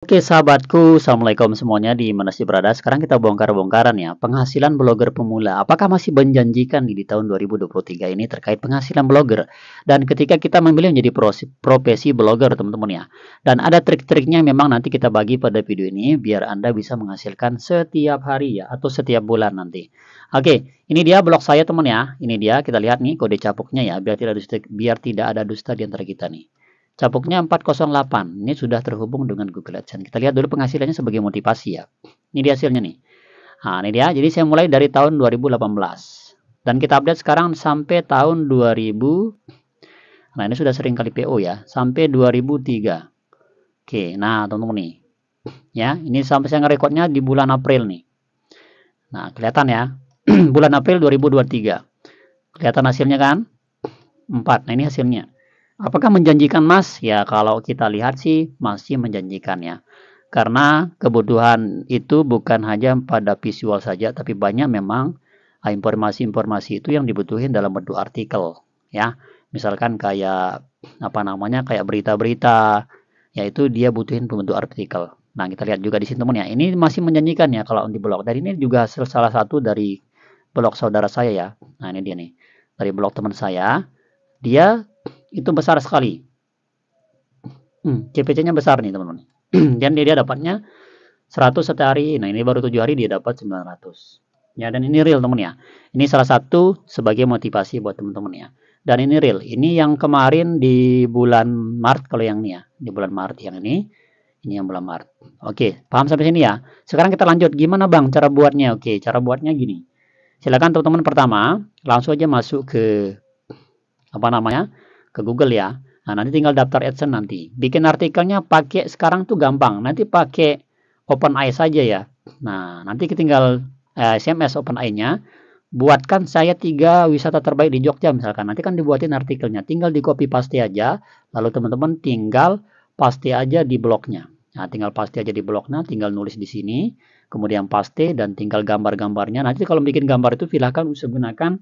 Oke sahabatku, Assalamualaikum semuanya di mana sih Berada. Sekarang kita bongkar-bongkaran ya, penghasilan blogger pemula. Apakah masih menjanjikan di tahun 2023 ini terkait penghasilan blogger? Dan ketika kita memilih menjadi profesi blogger teman-teman ya. Dan ada trik-triknya memang nanti kita bagi pada video ini biar Anda bisa menghasilkan setiap hari ya atau setiap bulan nanti. Oke, ini dia blog saya teman ya. Ini dia, kita lihat nih kode capuknya ya biar tidak, dusta, biar tidak ada dusta di antara kita nih. Capoknya 408. Ini sudah terhubung dengan Google AdSense. Kita lihat dulu penghasilannya sebagai motivasi ya. Ini dia hasilnya nih. Nah, ini dia. Jadi saya mulai dari tahun 2018. Dan kita update sekarang sampai tahun 2000. Nah, ini sudah sering kali PO ya. Sampai 2003. Oke, nah teman nih. Ya, ini sampai saya ngerekodnya di bulan April nih. Nah, kelihatan ya. bulan April 2023. Kelihatan hasilnya kan? 4. Nah, ini hasilnya. Apakah menjanjikan emas? Ya, kalau kita lihat sih masih menjanjikan ya. Karena kebutuhan itu bukan hanya pada visual saja, tapi banyak memang informasi-informasi itu yang dibutuhin dalam bentuk artikel ya. Misalkan kayak apa namanya? kayak berita-berita, yaitu dia butuhin pembentuk artikel. Nah, kita lihat juga di sini teman ya. Ini masih menjanjikan ya kalau di blog. Dan ini juga salah satu dari blog saudara saya ya. Nah, ini dia nih. Dari blog teman saya, dia itu besar sekali. Hmm, CPC-nya besar nih teman-teman. dan dia, dia dapatnya 100 hari Nah ini baru 7 hari dia dapat 900. Ya dan ini real teman ya. Ini salah satu sebagai motivasi buat teman-teman ya. Dan ini real. Ini yang kemarin di bulan Maret kalau yang ini ya. Di bulan Maret yang ini. Ini yang bulan Maret. Oke, paham sampai sini ya. Sekarang kita lanjut. Gimana bang cara buatnya? Oke, cara buatnya gini. Silakan teman-teman pertama langsung aja masuk ke apa namanya? ke Google ya. Nah, nanti tinggal daftar AdSense nanti. Bikin artikelnya pakai sekarang tuh gampang. Nanti pakai OpenAI saja ya. Nah, nanti kita tinggal eh, SMS OpenAI-nya. Buatkan saya tiga wisata terbaik di Jogja misalkan. Nanti kan dibuatin artikelnya. Tinggal di copy paste aja. Lalu teman-teman tinggal paste aja di blognya. Nah, tinggal paste aja di blognya, tinggal nulis di sini, kemudian paste dan tinggal gambar-gambarnya. Nanti kalau bikin gambar itu silahkan gunakan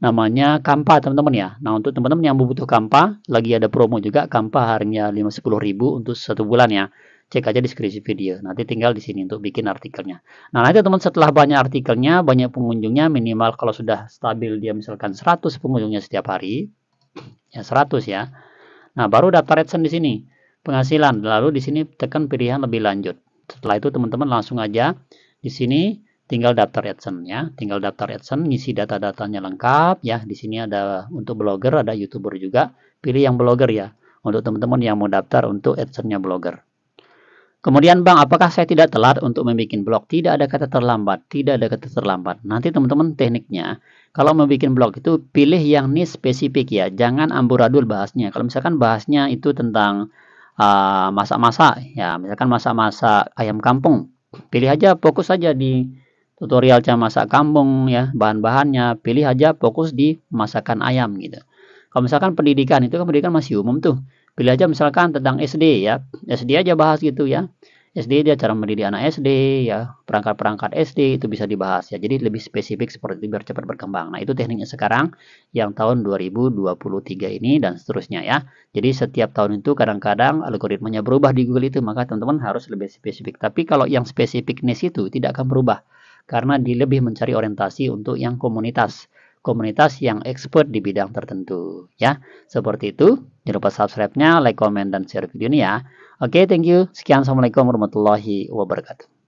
namanya Kampa teman-teman ya. Nah untuk teman-teman yang butuh Kampa, lagi ada promo juga Kampa harganya sepuluh ribu untuk satu bulan ya. Cek aja deskripsi video, nanti tinggal di sini untuk bikin artikelnya. Nah nanti teman setelah banyak artikelnya, banyak pengunjungnya minimal kalau sudah stabil dia misalkan 100 pengunjungnya setiap hari, ya 100 ya. Nah baru daftar AdSense di sini, penghasilan, lalu di sini tekan pilihan lebih lanjut. Setelah itu teman-teman langsung aja di sini tinggal daftar adsense ya tinggal daftar AdSense, ngisi data-datanya lengkap ya. Di sini ada untuk blogger, ada YouTuber juga. Pilih yang blogger ya untuk teman-teman yang mau daftar untuk AdSense-nya blogger. Kemudian Bang, apakah saya tidak telat untuk membuat blog? Tidak ada kata terlambat, tidak ada kata terlambat. Nanti teman-teman tekniknya, kalau membuat blog itu pilih yang niche spesifik ya, jangan amburadul bahasnya. Kalau misalkan bahasnya itu tentang ah, masak-masak, uh, ya misalkan masak-masak ayam kampung, pilih aja fokus aja di tutorial cara masak kampung ya bahan-bahannya pilih aja fokus di masakan ayam gitu kalau misalkan pendidikan itu kan pendidikan masih umum tuh pilih aja misalkan tentang SD ya SD aja bahas gitu ya SD dia cara mendidik anak SD ya perangkat-perangkat SD itu bisa dibahas ya jadi lebih spesifik seperti itu biar cepat berkembang nah itu tekniknya sekarang yang tahun 2023 ini dan seterusnya ya jadi setiap tahun itu kadang-kadang algoritmanya berubah di Google itu maka teman-teman harus lebih spesifik tapi kalau yang spesifiknya itu tidak akan berubah karena lebih mencari orientasi untuk yang komunitas komunitas yang expert di bidang tertentu ya seperti itu jangan lupa subscribe-nya like comment dan share video ini ya oke okay, thank you sekian assalamualaikum warahmatullahi wabarakatuh